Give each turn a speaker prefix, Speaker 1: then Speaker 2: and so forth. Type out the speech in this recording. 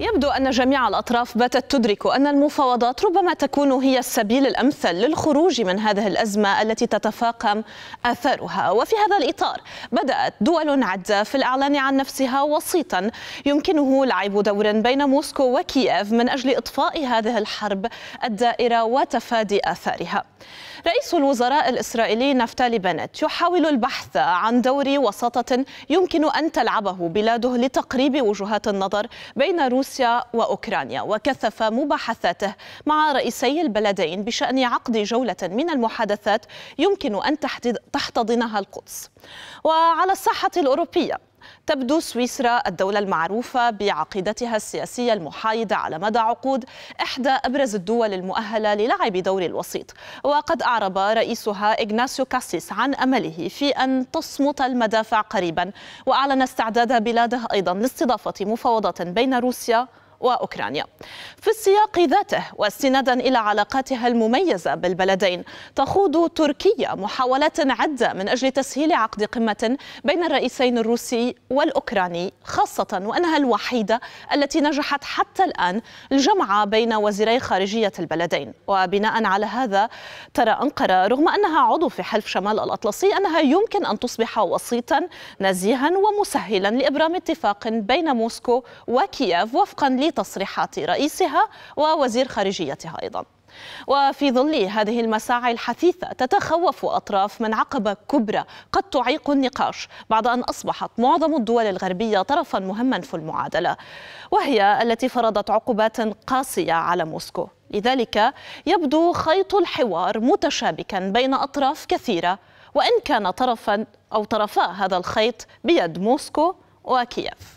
Speaker 1: يبدو أن جميع الأطراف باتت تدرك أن المفاوضات ربما تكون هي السبيل الأمثل للخروج من هذه الأزمة التي تتفاقم آثارها وفي هذا الإطار بدأت دول عدة في الإعلان عن نفسها وسيطا يمكنه لعب دور بين موسكو وكييف من أجل إطفاء هذه الحرب الدائرة وتفادي آثارها رئيس الوزراء الإسرائيلي نفتالي بنت يحاول البحث عن دور وساطة يمكن أن تلعبه بلاده لتقريب وجهات النظر بين روسيا روسيا وأوكرانيا وكثف مباحثاته مع رئيسي البلدين بشأن عقد جولة من المحادثات يمكن أن تحتضنها القدس وعلى الساحة الأوروبية تبدو سويسرا الدولة المعروفة بعقيدتها السياسية المحايدة على مدى عقود إحدى أبرز الدول المؤهلة للعب دور الوسيط وقد أعرب رئيسها إغناسيو كاسيس عن أمله في أن تصمت المدافع قريبا وأعلن استعداد بلاده أيضا لاستضافة مفاوضات بين روسيا وأوكرانيا في السياق ذاته واستنادا إلى علاقاتها المميزة بالبلدين تخوض تركيا محاولات عدة من أجل تسهيل عقد قمة بين الرئيسين الروسي والأوكراني خاصة وأنها الوحيدة التي نجحت حتى الآن الجمع بين وزيري خارجية البلدين وبناء على هذا ترى أنقرة رغم أنها عضو في حلف شمال الأطلسي أنها يمكن أن تصبح وسيطا نزيها ومسهلا لإبرام اتفاق بين موسكو وكييف وفقا لتصريحات رئيسها ووزير خارجيتها أيضا وفي ظل هذه المساعي الحثيثة تتخوف أطراف من عقبة كبرى قد تعيق النقاش بعد أن أصبحت معظم الدول الغربية طرفا مهما في المعادلة وهي التي فرضت عقوبات قاسية على موسكو لذلك يبدو خيط الحوار متشابكا بين أطراف كثيرة وإن كان طرفا أو طرفا هذا الخيط بيد موسكو وكييف